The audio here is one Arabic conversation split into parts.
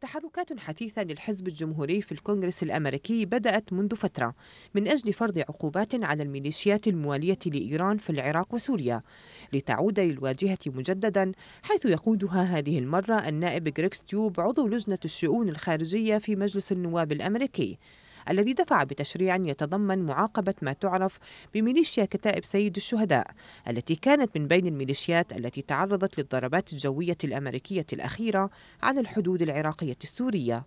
تحركات حثيثة للحزب الجمهوري في الكونغرس الأمريكي بدأت منذ فترة من أجل فرض عقوبات على الميليشيات الموالية لإيران في العراق وسوريا لتعود للواجهة مجددا حيث يقودها هذه المرة النائب غريكس تيوب عضو لجنة الشؤون الخارجية في مجلس النواب الأمريكي الذي دفع بتشريع يتضمن معاقبة ما تعرف بميليشيا كتائب سيد الشهداء التي كانت من بين الميليشيات التي تعرضت للضربات الجوية الأمريكية الأخيرة على الحدود العراقية السورية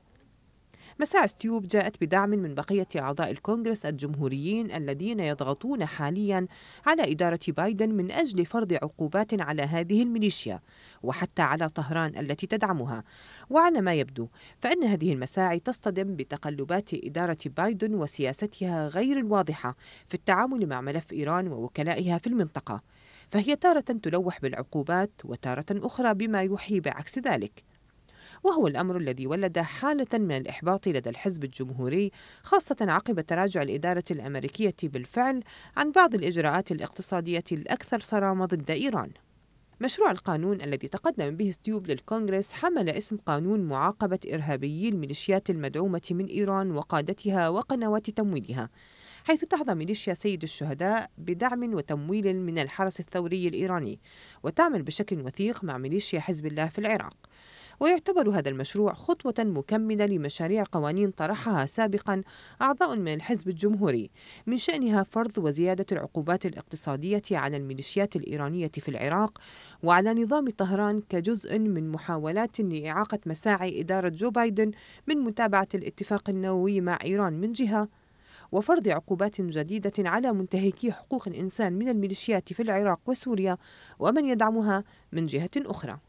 مساعس تيوب جاءت بدعم من بقية أعضاء الكونغرس الجمهوريين الذين يضغطون حاليا على إدارة بايدن من أجل فرض عقوبات على هذه الميليشيا وحتى على طهران التي تدعمها وعلى ما يبدو فإن هذه المساعي تصطدم بتقلبات إدارة بايدن وسياستها غير الواضحة في التعامل مع ملف إيران ووكلائها في المنطقة فهي تارة تلوح بالعقوبات وتارة أخرى بما يوحي بعكس ذلك وهو الأمر الذي ولد حالة من الإحباط لدى الحزب الجمهوري خاصة عقب تراجع الإدارة الأمريكية بالفعل عن بعض الإجراءات الاقتصادية الأكثر صرامة ضد إيران مشروع القانون الذي تقدم به ستيوب للكونغرس حمل اسم قانون معاقبة إرهابيي الميليشيات المدعومة من إيران وقادتها وقنوات تمويلها حيث تحظى ميليشيا سيد الشهداء بدعم وتمويل من الحرس الثوري الإيراني وتعمل بشكل وثيق مع ميليشيا حزب الله في العراق ويعتبر هذا المشروع خطوة مكملة لمشاريع قوانين طرحها سابقا أعضاء من الحزب الجمهوري من شأنها فرض وزيادة العقوبات الاقتصادية على الميليشيات الإيرانية في العراق وعلى نظام طهران كجزء من محاولات لإعاقة مساعي إدارة جو بايدن من متابعة الاتفاق النووي مع إيران من جهة وفرض عقوبات جديدة على منتهكي حقوق الإنسان من الميليشيات في العراق وسوريا ومن يدعمها من جهة أخرى